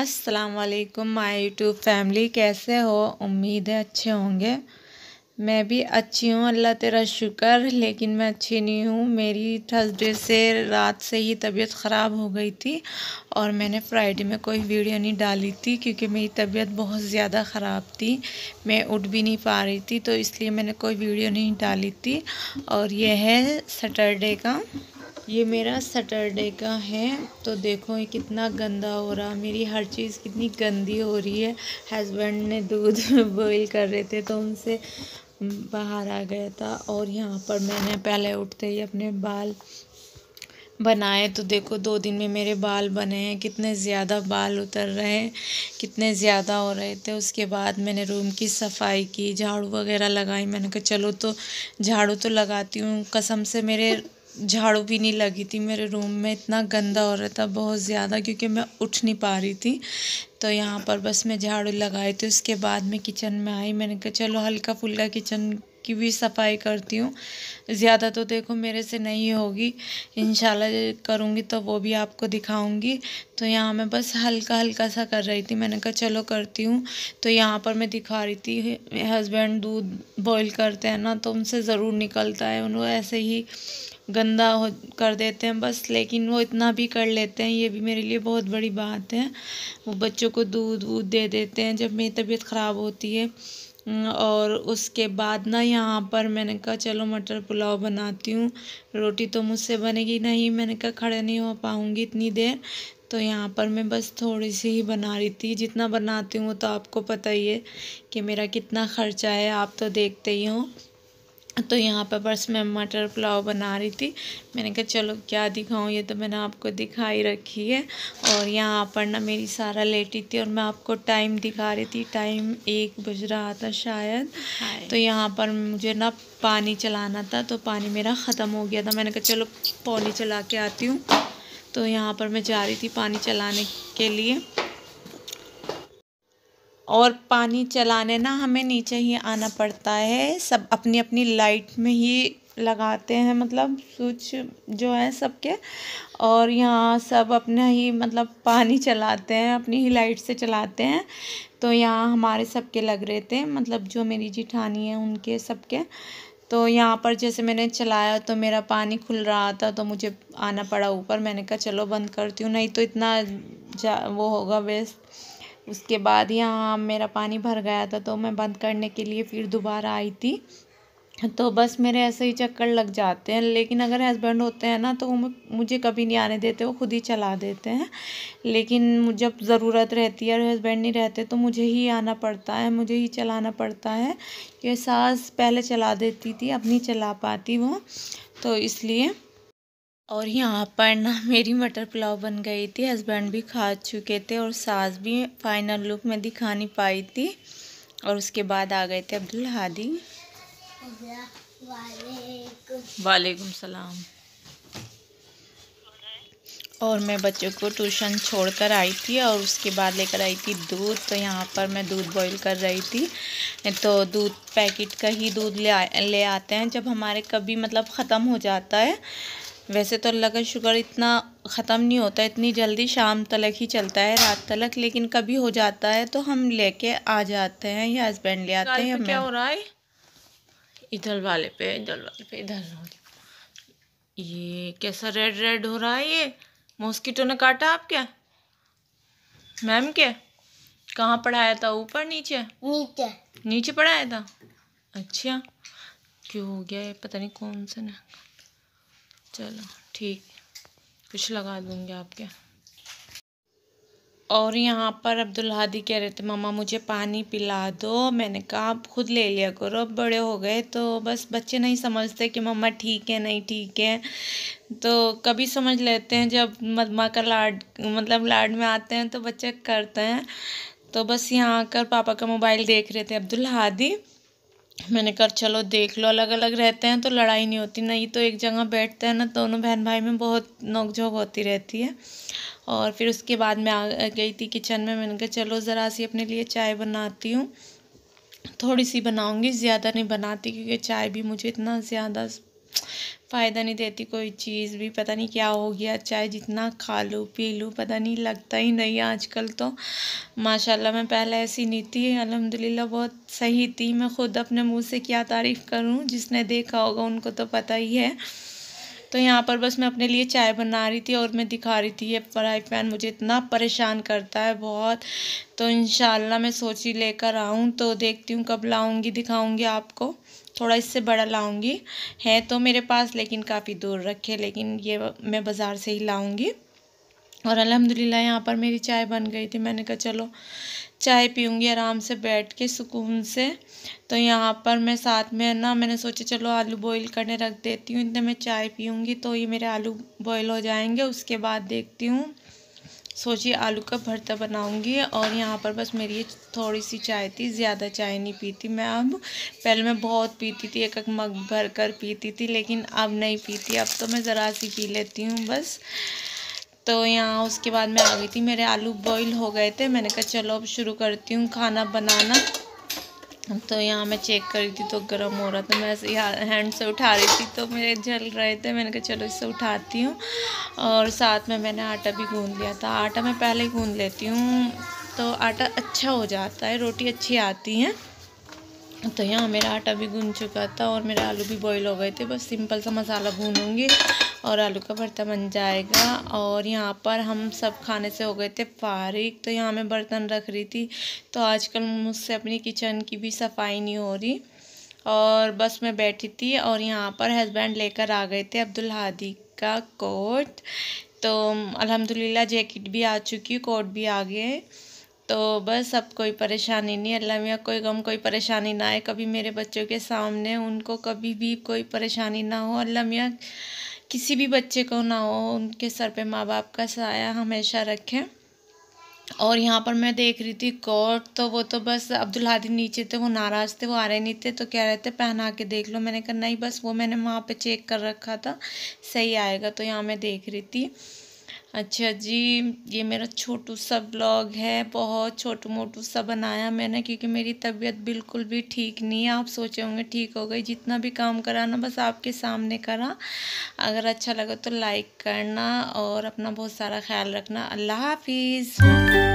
अस्सलाम वालेकुम my YouTube family कैसे हो उम्मीद है अच्छे होंगे मैं भी अच्छी हूँ अल्लाह तेरा शुक्र लेकिन मैं अच्छी नहीं हूँ मेरी थर्सडे से रात से ही तबीयत ख़राब हो गई थी और मैंने फ्राइडे में कोई वीडियो नहीं डाली थी क्योंकि मेरी तबीयत बहुत ज़्यादा ख़राब थी मैं उठ भी नहीं पा रही थी तो इसलिए मैंने कोई वीडियो नहीं डाली थी और यह है सैटरडे का ये मेरा सटरडे का है तो देखो ये कितना गंदा हो रहा मेरी हर चीज़ कितनी गंदी हो रही है हस्बैंड ने दूध बॉईल कर रहे थे तो उनसे बाहर आ गया था और यहाँ पर मैंने पहले उठते ही अपने बाल बनाए तो देखो दो दिन में मेरे बाल बने हैं कितने ज़्यादा बाल उतर रहे हैं कितने ज़्यादा हो रहे थे उसके बाद मैंने रूम की सफाई की झाड़ू वगैरह लगाई मैंने कहा चलो तो झाड़ू तो लगाती हूँ कसम से मेरे झाड़ू भी नहीं लगी थी मेरे रूम में इतना गंदा हो रहा था बहुत ज़्यादा क्योंकि मैं उठ नहीं पा रही थी तो यहाँ पर बस मैं झाड़ू लगाई थी उसके बाद मैं किचन में आई मैंने कहा चलो हल्का फुल्का किचन की भी सफाई करती हूँ ज़्यादा तो देखो मेरे से नहीं होगी इन करूँगी तो वो भी आपको दिखाऊँगी तो यहाँ मैं बस हल्का हल्का सा कर रही थी मैंने कहा चलो करती हूँ तो यहाँ पर मैं दिखा रही थी हस्बैंड दूध बॉईल करते हैं ना तो उनसे ज़रूर निकलता है उनको ऐसे ही गंदा हो कर देते हैं बस लेकिन वो इतना भी कर लेते हैं ये भी मेरे लिए बहुत बड़ी बात है वो बच्चों को दूध वूध दे देते हैं जब मेरी तबीयत ख़राब होती है और उसके बाद ना यहाँ पर मैंने कहा चलो मटर पुलाव बनाती हूँ रोटी तो मुझसे बनेगी नहीं मैंने कहा खड़े नहीं हो पाऊँगी इतनी देर तो यहाँ पर मैं बस थोड़ी सी ही बना रही थी जितना बनाती हूँ तो आपको पता ही है कि मेरा कितना ख़र्चा है आप तो देखते ही हो तो यहाँ पर बस मैं मटर पुलाव बना रही थी मैंने कहा चलो क्या दिखाऊँ ये तो मैंने आपको दिखाई रखी है और यहाँ पर ना मेरी सारा लेटी थी और मैं आपको टाइम दिखा रही थी टाइम एक बज रहा था शायद तो यहाँ पर मुझे ना पानी चलाना था तो पानी मेरा ख़त्म हो गया था मैंने कहा चलो पौनी चला के आती हूँ तो यहाँ पर मैं जा रही थी पानी चलाने के लिए और पानी चलाने ना हमें नीचे ही आना पड़ता है सब अपनी अपनी लाइट में ही लगाते हैं मतलब स्विच जो है सबके और यहाँ सब अपना ही मतलब पानी चलाते हैं अपनी ही लाइट से चलाते हैं तो यहाँ हमारे सबके लग रहे थे मतलब जो मेरी जिठानी है उनके सबके तो यहाँ पर जैसे मैंने चलाया तो मेरा पानी खुल रहा था तो मुझे आना पड़ा ऊपर मैंने कहा चलो बंद करती हूँ नहीं तो इतना जा वो होगा वेस्ट उसके बाद यहाँ मेरा पानी भर गया था तो मैं बंद करने के लिए फिर दोबारा आई थी तो बस मेरे ऐसे ही चक्कर लग जाते हैं लेकिन अगर हस्बैंड होते हैं ना तो वो मुझे कभी नहीं आने देते वो खुद ही चला देते हैं लेकिन जब ज़रूरत रहती है और हस्बैंड नहीं रहते तो मुझे ही आना पड़ता है मुझे ही चलाना पड़ता है कि सास पहले चला देती थी अब नहीं चला पाती वो तो इसलिए और यहाँ पर ना मेरी मटर पुलाव बन गई थी हस्बैंड भी खा चुके थे और सास भी फाइनल लुक में दिखा नहीं पाई थी और उसके बाद आ गए थे अब्दुल हादी वालेकुम सलाम और मैं बच्चों को ट्यूशन छोड़कर आई थी और उसके बाद लेकर आई थी दूध तो यहाँ पर मैं दूध बॉईल कर रही थी तो दूध पैकेट का ही दूध ले आ, ले आते हैं जब हमारे कभी मतलब ख़त्म हो जाता है वैसे तो अल्लाह का शुक्र इतना ख़त्म नहीं होता इतनी जल्दी शाम तलक ही चलता है रात तलक लेकिन कभी हो जाता है तो हम लेके आ जाते हैं या हस्बैंड ले आते हैं क्या हो रहा है इधर वाले पे इधर वाले पे इधर ये कैसा रेड रेड हो रहा है ये मॉस्किटो ने काटा आप क्या मैम के कहाँ पढ़ाया था ऊपर नीचे नीचे नीचे पढ़ाया था अच्छा क्यों हो गया ये पता नहीं कौन सा ना चलो ठीक कुछ लगा दूँगी आपके और यहाँ पर अब्दुल हादी कह रहे थे मम्मा मुझे पानी पिला दो मैंने कहा आप खुद ले लिया करो अब बड़े हो गए तो बस बच्चे नहीं समझते कि मम्मा ठीक है नहीं ठीक है तो कभी समझ लेते हैं जब मदमा का लाड मतलब लाड में आते हैं तो बच्चे करते हैं तो बस यहाँ आकर पापा का मोबाइल देख रहे थे अब्दुल हादी मैंने कहा चलो देख लो अलग अलग रहते हैं तो लड़ाई नहीं होती नहीं तो एक जगह बैठते हैं ना दोनों बहन भाई में बहुत नोकझोंक होती रहती है और फिर उसके बाद मैं आ गई थी किचन में मैंने कहा चलो ज़रा सी अपने लिए चाय बनाती हूँ थोड़ी सी बनाऊँगी ज़्यादा नहीं बनाती क्योंकि चाय भी मुझे इतना ज़्यादा फ़ायदा नहीं देती कोई चीज़ भी पता नहीं क्या हो गया चाहे जितना खा लूँ पी लूँ पता नहीं लगता ही नहीं आजकल तो माशाल्लाह मैं पहले ऐसी नहीं थी अलहमदिल्ला बहुत सही थी मैं ख़ुद अपने मुंह से क्या तारीफ़ करूँ जिसने देखा होगा उनको तो पता ही है तो यहाँ पर बस मैं अपने लिए चाय बना रही थी और मैं दिखा रही थी ये फ्राई पैन मुझे इतना परेशान करता है बहुत तो इन मैं सोची लेकर आऊँ तो देखती हूँ कब लाऊँगी दिखाऊँगी आपको थोड़ा इससे बड़ा लाऊँगी है तो मेरे पास लेकिन काफ़ी दूर रखे लेकिन ये मैं बाज़ार से ही लाऊँगी और अलहमदिल्ला यहाँ पर मेरी चाय बन गई थी मैंने कहा चलो चाय पीऊँगी आराम से बैठ के सुकून से तो यहाँ पर मैं साथ में ना मैंने सोचा चलो आलू बॉईल करने रख देती हूँ इतने मैं चाय पीऊँगी तो ये मेरे आलू बॉईल हो जाएंगे उसके बाद देखती हूँ सोचिए आलू का भरता बनाऊँगी और यहाँ पर बस मेरी ये थोड़ी सी चाय थी ज़्यादा चाय नहीं पीती मैं अब पहले मैं बहुत पीती थी एक एक मग भर कर पीती थी लेकिन अब नहीं पीती अब तो मैं ज़रा सी पी लेती हूँ बस तो यहाँ उसके बाद मैं आ गई थी मेरे आलू बॉईल हो गए थे मैंने कहा चलो अब शुरू करती हूँ खाना बनाना तो यहाँ मैं चेक कर रही थी तो गर्म हो रहा था मैं ऐसे हैंड से उठा रही थी तो मेरे जल रहे थे मैंने कहा चलो इसे उठाती हूँ और साथ में मैंने आटा भी गूँध लिया था आटा मैं पहले ही गूँध लेती हूँ तो आटा अच्छा हो जाता है रोटी अच्छी आती है तो यहाँ मेरा आटा भी गून चुका था और मेरे आलू भी बॉयल हो गए थे बस सिंपल सा मसाला भूनूंगी और आलू का भरता बन जाएगा और यहाँ पर हम सब खाने से हो गए थे फारिक तो यहाँ मैं बर्तन रख रही थी तो आजकल मुझसे अपनी किचन की भी सफाई नहीं हो रही और बस मैं बैठी थी और यहाँ पर हस्बैंड लेकर आ गए थे अब्दुल हादी का कोट तो अल्हम्दुलिल्लाह जैकेट भी आ चुकी कोट भी आ गए तो बस अब कोई परेशानी नहीं अल्लाह मियाँ कोई गम कोई परेशानी ना आए कभी मेरे बच्चों के सामने उनको कभी भी कोई परेशानी ना हो अल्लाह मियाँ किसी भी बच्चे को ना हो उनके सर पे माँ बाप का साया हमेशा रखें और यहाँ पर मैं देख रही थी कोट तो वो तो बस अब्दुल हादी नीचे थे वो नाराज़ थे वो आ रहे नहीं थे तो कह रहे थे पहना के देख लो मैंने कहा नहीं बस वो मैंने वहाँ पे चेक कर रखा था सही आएगा तो यहाँ मैं देख रही थी अच्छा जी ये मेरा छोटू सा ब्लॉग है बहुत छोटू मोटू सा बनाया मैंने क्योंकि मेरी तबीयत बिल्कुल भी ठीक नहीं है आप सोचे होंगे ठीक हो गई जितना भी काम करा ना बस आपके सामने करा अगर अच्छा लगा तो लाइक करना और अपना बहुत सारा ख्याल रखना अल्लाह हाफिज़